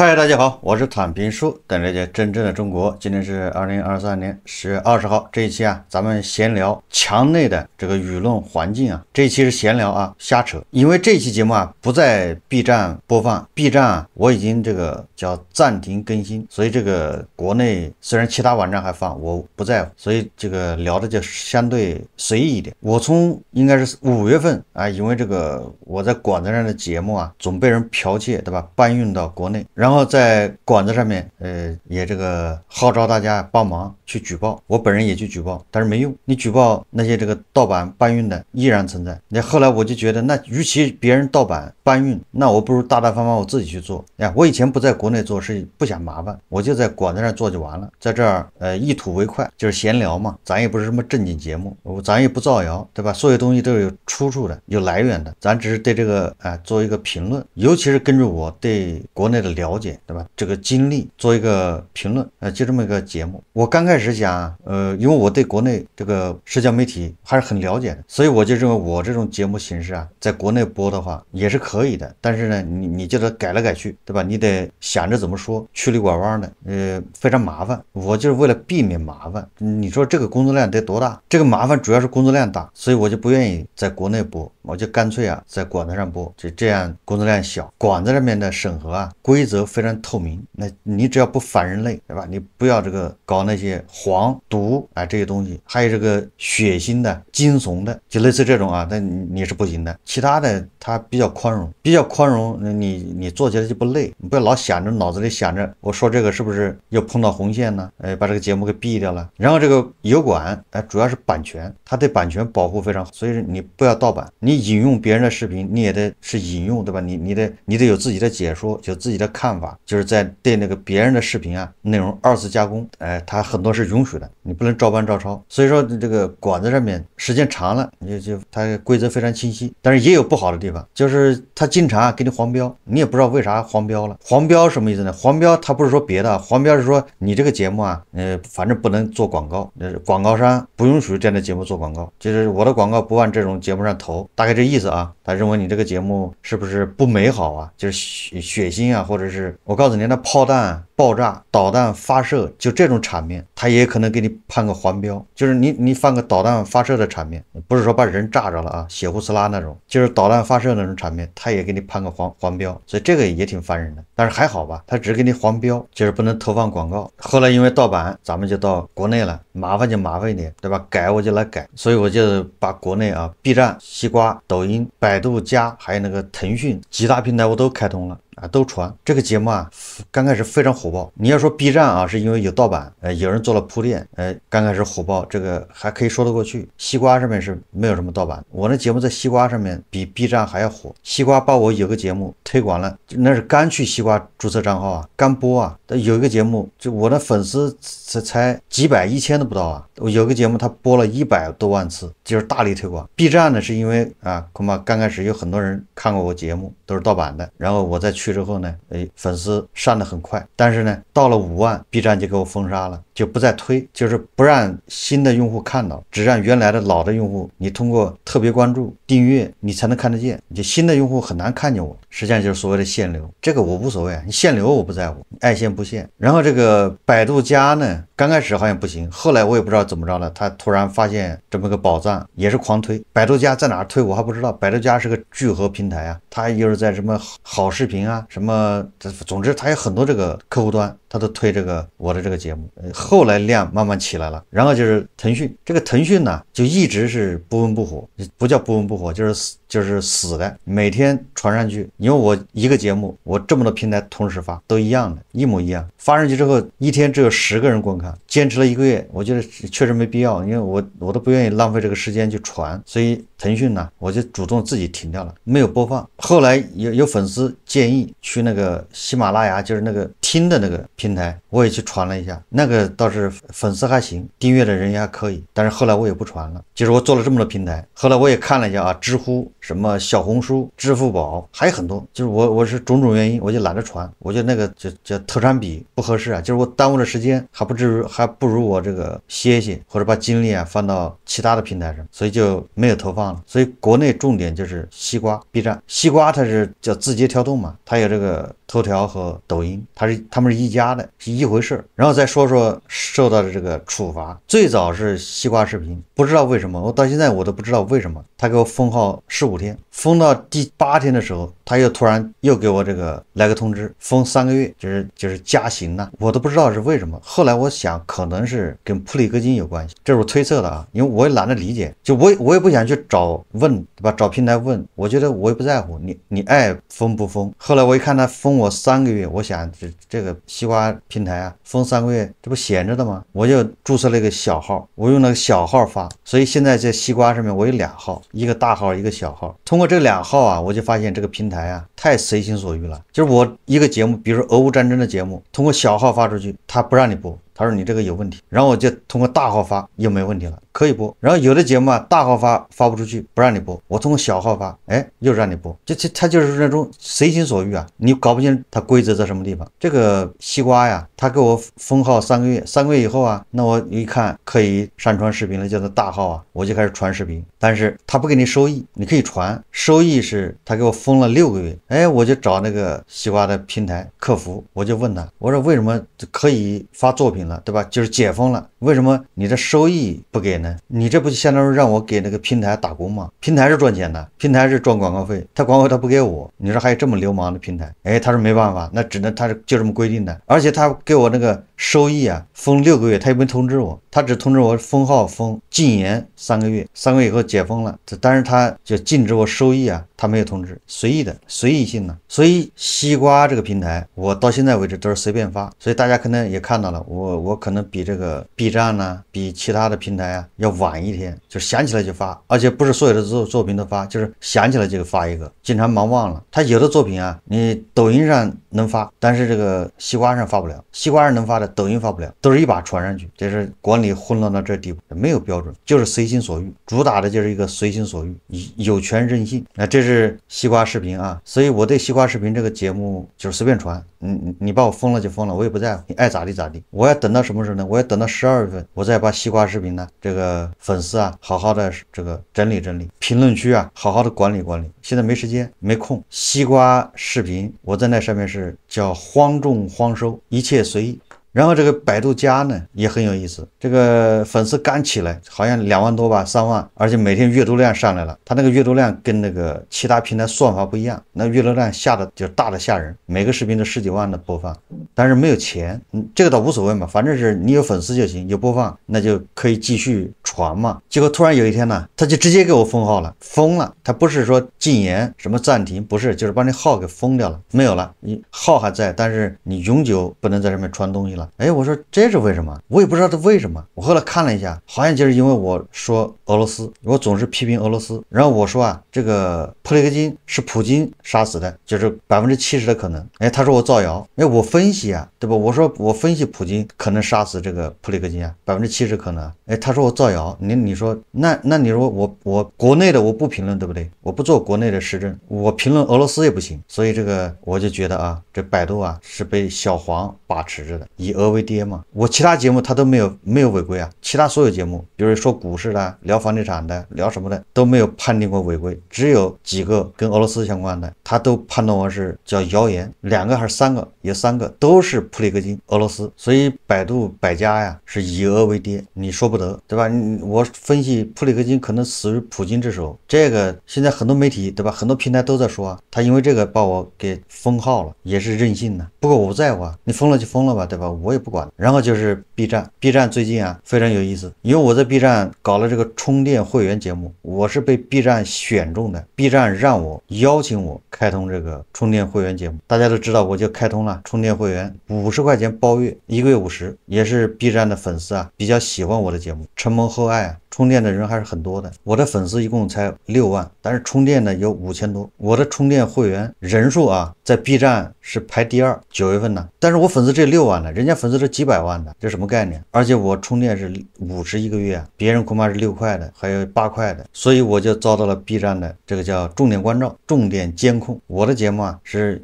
嗨，大家好，我是坦平叔，等着些真正的中国。今天是二零二三年十月二十号，这一期啊，咱们闲聊墙内的这个舆论环境啊。这一期是闲聊啊，瞎扯。因为这期节目啊，不在 B 站播放，B 站啊，我已经这个叫暂停更新，所以这个国内虽然其他网站还放，我不在乎，所以这个聊的就相对随意一点。我从应该是五月份啊，因为这个我在管子上的节目啊，总被人剽窃，对吧？搬运到国内，然然后在管子上面，呃，也这个号召大家帮忙去举报，我本人也去举报，但是没用。你举报那些这个盗版搬运的依然存在。那后来我就觉得，那与其别人盗版搬运，那我不如大大方方我自己去做呀。我以前不在国内做是不想麻烦，我就在管子上做就完了。在这儿，呃，一吐为快就是闲聊嘛，咱也不是什么正经节目，咱也不造谣，对吧？所有东西都有出处的，有来源的，咱只是对这个啊做一个评论，尤其是根据我对国内的了。解对吧？这个经历做一个评论，呃，就这么一个节目。我刚开始讲，呃，因为我对国内这个社交媒体还是很了解的，所以我就认为我这种节目形式啊，在国内播的话也是可以的。但是呢，你你就得改来改去，对吧？你得想着怎么说，曲里拐弯的，呃，非常麻烦。我就是为了避免麻烦，你说这个工作量得多大？这个麻烦主要是工作量大，所以我就不愿意在国内播。我就干脆啊，在管子上播，就这样，工作量小。管子上面的审核啊，规则非常透明。那你只要不反人类，对吧？你不要这个搞那些黄毒啊这些东西，还有这个血腥的、惊悚的，就类似这种啊，那你是不行的。其他的他比较宽容，比较宽容，你你做起来就不累。你不要老想着脑子里想着，我说这个是不是又碰到红线呢？哎，把这个节目给毙掉了。然后这个油管哎，主要是版权，它对版权保护非常好，所以说你不要盗版，你。引用别人的视频，你也得是引用，对吧？你你得你得有自己的解说，有自己的看法，就是在对那个别人的视频啊内容二次加工。哎，它很多是允许的，你不能照搬照抄。所以说这个管子上面时间长了，你就就它规则非常清晰。但是也有不好的地方，就是它经常给你黄标，你也不知道为啥黄标了。黄标什么意思呢？黄标它不是说别的，黄标是说你这个节目啊，呃，反正不能做广告，广告商不允许这样的节目做广告。就是我的广告不往这种节目上投，大。概这意思啊，他认为你这个节目是不是不美好啊？就是血血腥啊，或者是我告诉你，那炮弹爆炸、导弹发射就这种场面，他也可能给你判个黄标。就是你你放个导弹发射的场面，不是说把人炸着了啊，血呼呲啦那种，就是导弹发射那种场面，他也给你判个黄黄标。所以这个也挺烦人的，但是还好吧，他只给你黄标，就是不能投放广告。后来因为盗版，咱们就到国内了，麻烦就麻烦一点，对吧？改我就来改，所以我就把国内啊，B 站、西瓜。抖音、百度加还有那个腾讯几大平台我都开通了。啊，都传这个节目啊，刚开始非常火爆。你要说 B 站啊，是因为有盗版，呃，有人做了铺垫，呃，刚开始火爆，这个还可以说得过去。西瓜上面是没有什么盗版，我那节目在西瓜上面比 B 站还要火。西瓜把我有个节目推广了，那是刚去西瓜注册账号啊，刚播啊，有一个节目就我的粉丝才才几百、一千都不到啊。我有个节目他播了一百多万次，就是大力推广。B 站呢，是因为啊，恐怕刚开始有很多人看过我节目都是盗版的，然后我再去。去之后呢，哎，粉丝上的很快，但是呢，到了五万，B 站就给我封杀了。就不再推，就是不让新的用户看到，只让原来的老的用户，你通过特别关注订阅，你才能看得见。就新的用户很难看见我，实际上就是所谓的限流。这个我无所谓，你限流我不在乎，爱限不限。然后这个百度加呢，刚开始好像不行，后来我也不知道怎么着了，他突然发现这么个宝藏，也是狂推。百度加在哪儿推我还不知道，百度加是个聚合平台啊，它又是在什么好视频啊，什么总之它有很多这个客户端，它都推这个我的这个节目。后来量慢慢起来了，然后就是腾讯，这个腾讯呢就一直是不温不火，不叫不温不火，就是就是死的，每天传上去，因为我一个节目，我这么多平台同时发都一样的，一模一样。发上去之后，一天只有十个人观看。坚持了一个月，我觉得确实没必要，因为我我都不愿意浪费这个时间去传。所以腾讯呢，我就主动自己停掉了，没有播放。后来有有粉丝建议去那个喜马拉雅，就是那个听的那个平台，我也去传了一下，那个倒是粉丝还行，订阅的人也还可以。但是后来我也不传了。就是我做了这么多平台，后来我也看了一下啊，知乎。什么小红书、支付宝还有很多，就是我我是种种原因，我就懒得传，我觉得那个叫叫特产比不合适啊，就是我耽误了时间，还不至于还不如我这个歇歇，或者把精力啊放到其他的平台上，所以就没有投放了。所以国内重点就是西瓜、B 站，西瓜它是叫字节跳动嘛，它有这个头条和抖音，它是他们是一家的，是一回事。然后再说说受到的这个处罚，最早是西瓜视频，不知道为什么，我到现在我都不知道为什么他给我封号是。五天封到第八天的时候，他又突然又给我这个来个通知，封三个月，就是就是加刑了，我都不知道是为什么。后来我想，可能是跟普里戈金有关系，这是我推测的啊，因为我也懒得理解，就我我也不想去找问对吧？找平台问，我觉得我也不在乎，你你爱封不封？后来我一看他封我三个月，我想这这个西瓜平台啊，封三个月这不闲着的吗？我就注册了一个小号，我用那个小号发，所以现在在西瓜上面我有俩号，一个大号一个小。通过这两号啊，我就发现这个平台啊太随心所欲了。就是我一个节目，比如俄乌战争的节目，通过小号发出去，他不让你播。他说你这个有问题，然后我就通过大号发又没问题了，可以播。然后有的节目啊，大号发发不出去，不让你播。我通过小号发，哎，又让你播。就就他就是那种随心所欲啊，你搞不清他规则在什么地方。这个西瓜呀，他给我封号三个月，三个月以后啊，那我一看可以上传视频了，叫做大号啊，我就开始传视频。但是他不给你收益，你可以传，收益是他给我封了六个月。哎，我就找那个西瓜的平台客服，我就问他，我说为什么可以发作品？对吧？就是解封了，为什么你的收益不给呢？你这不就相当于让我给那个平台打工吗？平台是赚钱的，平台是赚广告费，他广告他不给我，你说还有这么流氓的平台？哎，他说没办法，那只能他是就这么规定的，而且他给我那个收益啊。封六个月，他也没通知我，他只通知我封号封禁言三个月，三个月以后解封了，但是他就禁止我收益啊，他没有通知，随意的随意性呢。所以西瓜这个平台，我到现在为止都是随便发，所以大家可能也看到了，我我可能比这个 B 站呢，比其他的平台啊要晚一天，就是想起来就发，而且不是所有的作作品都发，就是想起来就发一个，经常忙忘了。他有的作品啊，你抖音上。能发，但是这个西瓜上发不了，西瓜上能发的抖音发不了，都是一把传上去，这是管理混乱到这地步，没有标准，就是随心所欲，主打的就是一个随心所欲，有权任性。那这是西瓜视频啊，所以我对西瓜视频这个节目就是随便传。你你你把我封了就封了，我也不在乎，你爱咋地咋地。我要等到什么时候呢？我要等到十二月份，我再把西瓜视频呢这个粉丝啊好好的这个整理整理，评论区啊好好的管理管理。现在没时间没空，西瓜视频我在那上面是叫荒种荒收，一切随意。然后这个百度加呢也很有意思，这个粉丝刚起来，好像两万多吧，三万，而且每天阅读量上来了。他那个阅读量跟那个其他平台算法不一样，那阅读量下的就大的吓人，每个视频都十几万的播放，但是没有钱，嗯，这个倒无所谓嘛，反正是你有粉丝就行，有播放，那就可以继续传嘛。结果突然有一天呢，他就直接给我封号了，封了。他不是说禁言什么暂停，不是，就是把你号给封掉了，没有了，你号还在，但是你永久不能在上面传东西了。哎，我说这是为什么？我也不知道他为什么。我后来看了一下，好像就是因为我说俄罗斯，我总是批评俄罗斯。然后我说啊，这个普里克金是普京杀死的，就是百分之七十的可能。哎，他说我造谣，哎，我分析啊，对吧？我说我分析普京可能杀死这个普里克金啊，百分之七十可能。哎，他说我造谣。你你说那那你说我我国内的我不评论对不对？我不做国内的时政，我评论俄罗斯也不行。所以这个我就觉得啊，这百度啊是被小黄把持着的。以俄为爹嘛，我其他节目他都没有没有违规啊，其他所有节目，比如说股市的、聊房地产的、聊什么的都没有判定过违规，只有几个跟俄罗斯相关的，他都判断我是叫谣言，两个还是三个？有三个，都是普里戈金俄罗斯，所以百度百家呀是以俄为爹，你说不得对吧？你我分析普里戈金可能死于普京之手，这个现在很多媒体对吧？很多平台都在说啊、他因为这个把我给封号了，也是任性呢。不过我不在乎，啊，你封了就封了吧，对吧？我也不管，然后就是 B 站，B 站最近啊非常有意思，因为我在 B 站搞了这个充电会员节目，我是被 B 站选中的，B 站让我邀请我开通这个充电会员节目，大家都知道，我就开通了充电会员，五十块钱包月，一个月五十，也是 B 站的粉丝啊，比较喜欢我的节目，承蒙厚爱啊。充电的人还是很多的，我的粉丝一共才六万，但是充电的有五千多。我的充电会员人数啊，在 B 站是排第二。九月份呢，但是我粉丝这六万呢，人家粉丝是几百万的，这什么概念？而且我充电是五十一个月，别人恐怕是六块的，还有八块的。所以我就遭到了 B 站的这个叫重点关照、重点监控。我的节目啊，是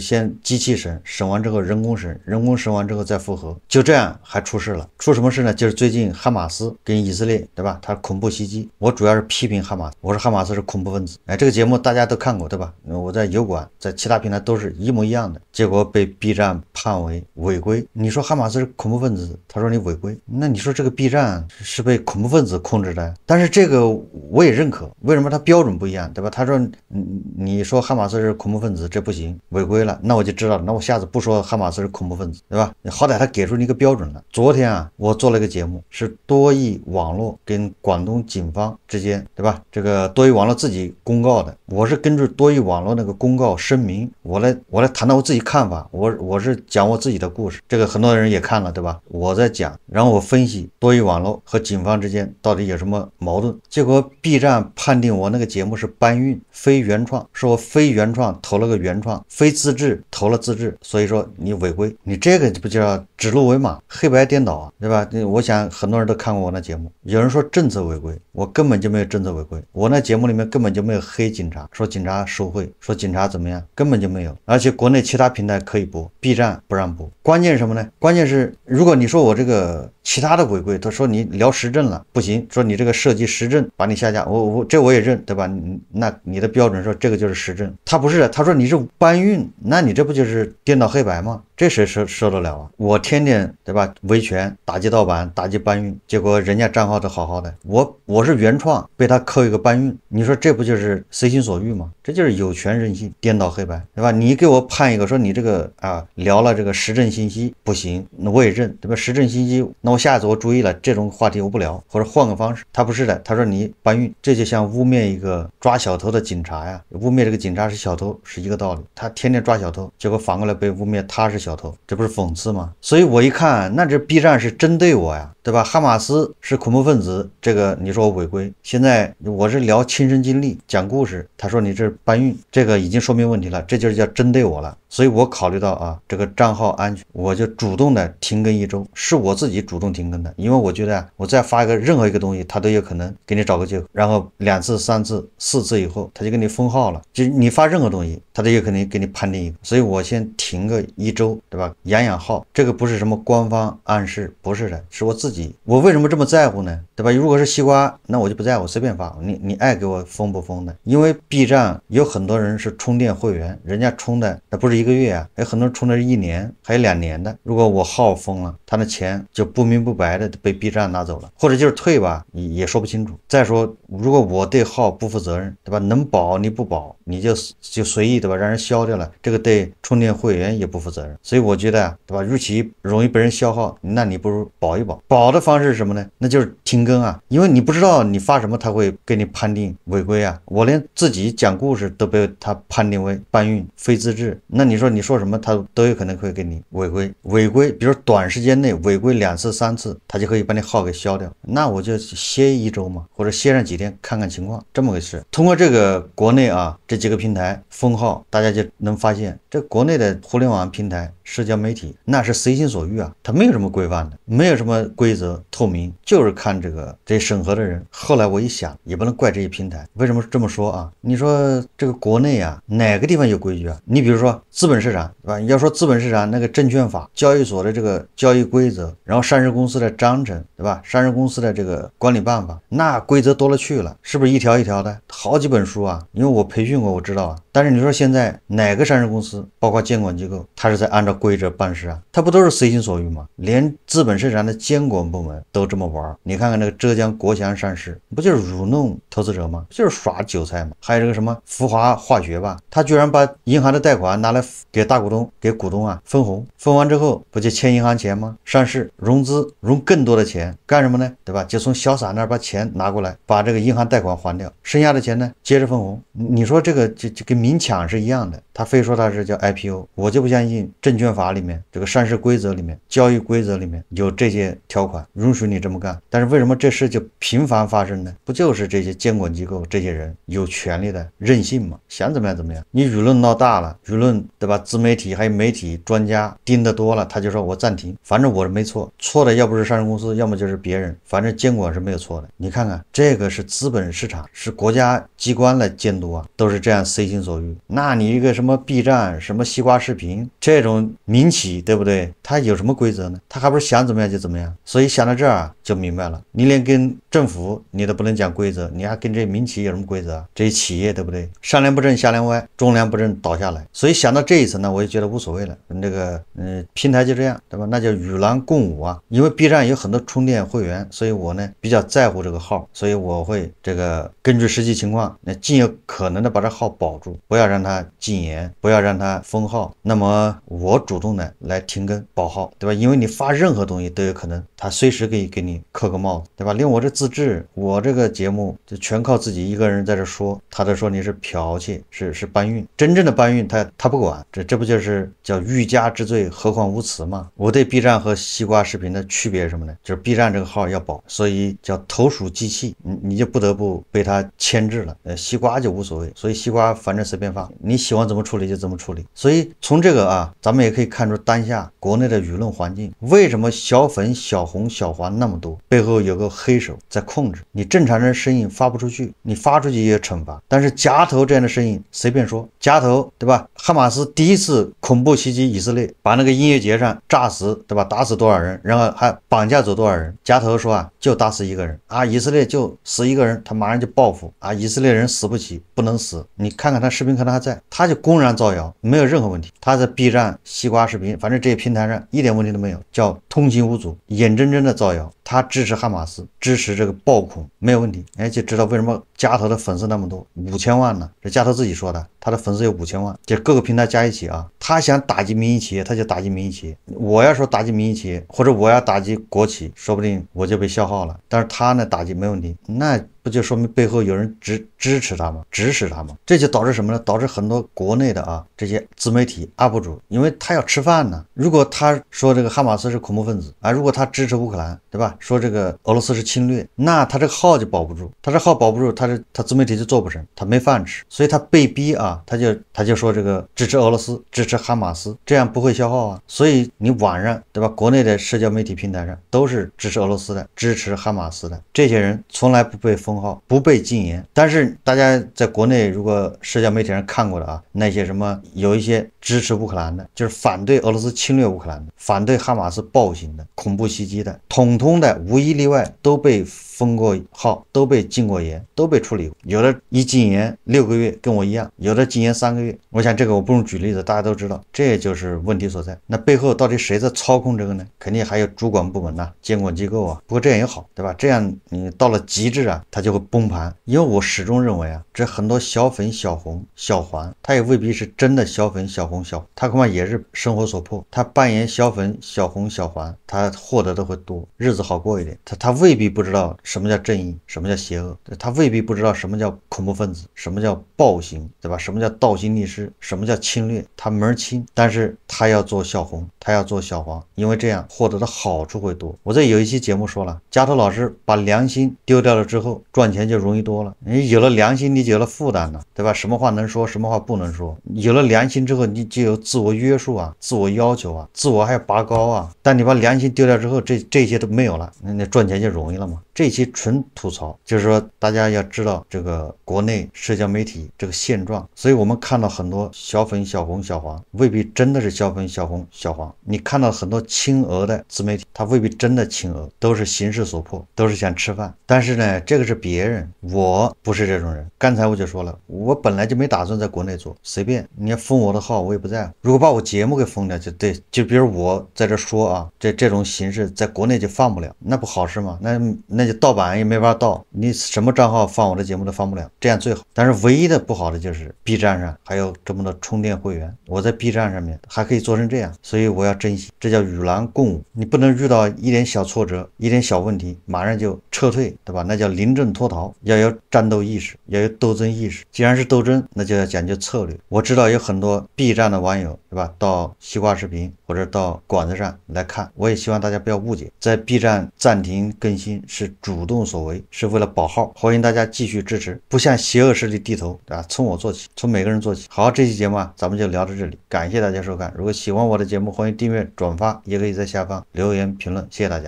先机器审，审完之后人工审，人工审完之后再复核。就这样还出事了，出什么事呢？就是最近哈马斯跟以色列，对吧？他恐怖袭击，我主要是批评哈马斯，我说哈马斯是恐怖分子。哎，这个节目大家都看过，对吧？我在油管，在其他平台都是一模一样的，结果被 B 站判为违规。你说哈马斯是恐怖分子，他说你违规，那你说这个 B 站是被恐怖分子控制的？但是这个我也认可，为什么他标准不一样，对吧？他说，你你说哈马斯是恐怖分子，这不行，违规了。那我就知道了，那我下次不说哈马斯是恐怖分子，对吧？好歹他给出你一个标准了。昨天啊，我做了一个节目，是多益网络给。跟广东警方之间，对吧？这个多鱼网络自己公告的，我是根据多鱼网络那个公告声明，我来我来谈谈我自己看法，我我是讲我自己的故事。这个很多人也看了，对吧？我在讲，然后我分析多鱼网络和警方之间到底有什么矛盾。结果 B 站判定我那个节目是搬运非原创，说我非原创投了个原创，非自制投了自制，所以说你违规，你这个不叫指鹿为马，黑白颠倒啊，对吧？我想很多人都看过我那节目，有人说。说政策违规，我根本就没有政策违规，我那节目里面根本就没有黑警察，说警察受贿，说警察怎么样，根本就没有。而且国内其他平台可以播，B 站不让播。关键是什么呢？关键是如果你说我这个其他的违规，他说你聊时政了，不行，说你这个涉及时政，把你下架。我我这我也认，对吧？那你的标准说这个就是时政，他不是的。他说你是搬运，那你这不就是颠倒黑白吗？这谁受受得了啊？我天天对吧，维权、打击盗版、打击搬运，结果人家账号都好好的，我我是原创，被他扣一个搬运，你说这不就是随心所欲吗？这就是有权任性、颠倒黑白，对吧？你给我判一个，说你这个啊聊了这个时政信息不行，那我也认，对吧？时政信息，那我下一次我注意了，这种话题我不聊，或者换个方式。他不是的，他说你搬运，这就像污蔑一个抓小偷的警察呀，污蔑这个警察是小偷是一个道理。他天天抓小偷，结果反过来被污蔑他是小。小偷，这不是讽刺吗？所以我一看，那这 B 站是针对我呀，对吧？哈马斯是恐怖分子，这个你说我违规。现在我是聊亲身经历，讲故事。他说你这搬运，这个已经说明问题了，这就是叫针对我了。所以我考虑到啊，这个账号安全，我就主动的停更一周，是我自己主动停更的，因为我觉得我再发一个任何一个东西，他都有可能给你找个借口。然后两次、三次、四次以后，他就给你封号了，就你发任何东西，他都有可能给你判定一个。所以我先停个一周。对吧？养养号，这个不是什么官方暗示，不是的，是我自己。我为什么这么在乎呢？对吧？如果是西瓜，那我就不在我随便发。你你爱给我封不封的？因为 B 站有很多人是充电会员，人家充的那不是一个月啊，有很多充的是一年，还有两年的。如果我号封了，他的钱就不明不白的被 B 站拿走了，或者就是退吧，也说不清楚。再说，如果我对号不负责任，对吧？能保你不保，你就就随意，对吧？让人消掉了，这个对充电会员也不负责任。所以我觉得啊，对吧？与其容易被人消耗，那你不如保一保。保的方式是什么呢？那就是听。根啊，因为你不知道你发什么，他会给你判定违规啊。我连自己讲故事都被他判定为搬运非资质，那你说你说什么，他都有可能会给你违规。违规，比如短时间内违规两次三次，他就可以把你号给消掉。那我就歇一周嘛，或者歇上几天看看情况，这么回事。通过这个国内啊。这几个平台封号，大家就能发现，这国内的互联网平台、社交媒体那是随心所欲啊，它没有什么规范的，没有什么规则透明，就是看这个这审核的人。后来我一想，也不能怪这些平台。为什么这么说啊？你说这个国内啊，哪个地方有规矩啊？你比如说资本市场，对吧？要说资本市场，那个证券法、交易所的这个交易规则，然后上市公司的章程，对吧？上市公司的这个管理办法，那规则多了去了，是不是一条一条的好几本书啊？因为我培训。我我知道啊，但是你说现在哪个上市公司，包括监管机构，他是在按照规则办事啊？他不都是随心所欲吗？连资本市场的监管部门都这么玩儿，你看看那个浙江国祥上市，不就是辱弄投资者吗？不就是耍韭菜吗？还有这个什么福华化学吧，他居然把银行的贷款拿来给大股东、给股东啊分红，分完之后不就欠银行钱吗？上市融资融更多的钱，干什么呢？对吧？就从小散那把钱拿过来，把这个银行贷款还掉，剩下的钱呢接着分红。你说。这个就就跟明抢是一样的。他非说他是叫 IPO，我就不相信证券法里面这个上市规则里面交易规则里面有这些条款允许你这么干。但是为什么这事就频繁发生呢？不就是这些监管机构这些人有权利的任性吗？想怎么样怎么样？你舆论闹大了，舆论对吧？自媒体还有媒体专家盯得多了，他就说我暂停，反正我是没错，错的要不是上市公司，要么就是别人，反正监管是没有错的。你看看这个是资本市场，是国家机关来监督啊，都是这样随心所欲。那你一个什么？什么 B 站、什么西瓜视频这种民企，对不对？它有什么规则呢？它还不是想怎么样就怎么样？所以想到这儿就明白了，你连跟政府你都不能讲规则，你还跟这民企有什么规则啊？这些企业对不对？上梁不正下梁歪，中梁不正倒下来。所以想到这一层呢，我也觉得无所谓了。这个嗯，平台就这样，对吧？那就与狼共舞啊。因为 B 站有很多充电会员，所以我呢比较在乎这个号，所以我会这个根据实际情况，那尽有可能的把这号保住，不要让它禁言。不要让他封号，那么我主动的来停更、保号，对吧？因为你发任何东西都有可能。他随时可以给你扣个帽子，对吧？连我这自制，我这个节目就全靠自己一个人在这说，他都说你是剽窃，是是搬运，真正的搬运他他不管。这这不就是叫欲加之罪，何患无辞吗？我对 B 站和西瓜视频的区别是什么呢？就是 B 站这个号要保，所以叫投鼠忌器，你你就不得不被他牵制了。呃，西瓜就无所谓，所以西瓜反正随便发，你喜欢怎么处理就怎么处理。所以从这个啊，咱们也可以看出当下国内的舆论环境，为什么小粉小。红小黄那么多，背后有个黑手在控制你。正常人声音发不出去，你发出去也惩罚。但是夹头这样的声音随便说，夹头对吧？哈马斯第一次恐怖袭击以色列，把那个音乐节上炸死对吧？打死多少人，然后还绑架走多少人？夹头说啊，就打死一个人啊，以色列就死一个人，他马上就报复啊，以色列人死不起，不能死。你看看他视频，看他还在，他就公然造谣，没有任何问题。他在 B 站、西瓜视频，反正这些平台上一点问题都没有，叫通行无阻，眼。真正的造谣，他支持哈马斯，支持这个暴恐没有问题。哎，就知道为什么加特的粉丝那么多，五千万呢？这加特自己说的，他的粉丝有五千万，就各个平台加一起啊。他想打击民营企业，他就打击民营企业。我要说打击民营企业，或者我要打击国企，说不定我就被消耗了。但是他呢，打击没问题。那。不就说明背后有人支支持他吗？指使他吗？这就导致什么呢？导致很多国内的啊这些自媒体 UP 主，因为他要吃饭呢。如果他说这个哈马斯是恐怖分子啊，如果他支持乌克兰，对吧？说这个俄罗斯是侵略，那他这个号就保不住，他这号保不住，他这他自媒体就做不成，他没饭吃，所以他被逼啊，他就他就说这个支持俄罗斯，支持哈马斯，这样不会消耗啊。所以你晚上对吧？国内的社交媒体平台上都是支持俄罗斯的，支持哈马斯的这些人从来不被封。不被禁言，但是大家在国内如果社交媒体上看过的啊，那些什么有一些支持乌克兰的，就是反对俄罗斯侵略乌克兰的，反对哈马斯暴行的恐怖袭击的，统统的无一例外都被。封过号都被禁过言都被处理，有的一禁言六个月，跟我一样；有的禁言三个月。我想这个我不用举例子，大家都知道，这就是问题所在。那背后到底谁在操控这个呢？肯定还有主管部门呐，监管机构啊。不过这样也好，对吧？这样你到了极致啊，它就会崩盘。因为我始终认为啊，这很多小粉、小红、小黄，他也未必是真的小粉、小红、小，他恐怕也是生活所迫，他扮演小粉、小红、小黄，他获得的会多，日子好过一点。他他未必不知道。什么叫正义？什么叫邪恶？他未必不知道什么叫恐怖分子，什么叫暴行，对吧？什么叫盗心逆施？什么叫侵略？他门儿清。但是他要做小红，他要做小黄，因为这样获得的好处会多。我在有一期节目说了，加特老师把良心丢掉了之后，赚钱就容易多了。你有了良心，你就有了负担了，对吧？什么话能说，什么话不能说？有了良心之后，你就有自我约束啊，自我要求啊，自我还要拔高啊。但你把良心丢掉之后，这这些都没有了，那那赚钱就容易了吗？这期纯吐槽，就是说大家要知道这个国内社交媒体这个现状，所以我们看到很多小粉、小红、小黄，未必真的是小粉、小红、小黄。你看到很多亲鹅的自媒体，他未必真的亲鹅，都是形势所迫，都是想吃饭。但是呢，这个是别人，我不是这种人。刚才我就说了，我本来就没打算在国内做，随便你要封我的号，我也不在乎。如果把我节目给封掉，就对，就比如我在这说啊，这这种形式在国内就放不了，那不好事吗？那那。盗版也没法盗，你什么账号放我的节目都放不了，这样最好。但是唯一的不好的就是 B 站上还有这么多充电会员，我在 B 站上面还可以做成这样，所以我要珍惜，这叫与狼共舞。你不能遇到一点小挫折、一点小问题马上就撤退，对吧？那叫临阵脱逃，要有战斗意识，要有斗争意识。既然是斗争，那就要讲究策略。我知道有很多 B 站的网友，对吧？到西瓜视频或者到管子上来看，我也希望大家不要误解，在 B 站暂停更新是。主动所为是为了保号，欢迎大家继续支持，不向邪恶势力低头，对吧？从我做起，从每个人做起。好，这期节目啊，咱们就聊到这里，感谢大家收看。如果喜欢我的节目，欢迎订阅、转发，也可以在下方留言评论。谢谢大家。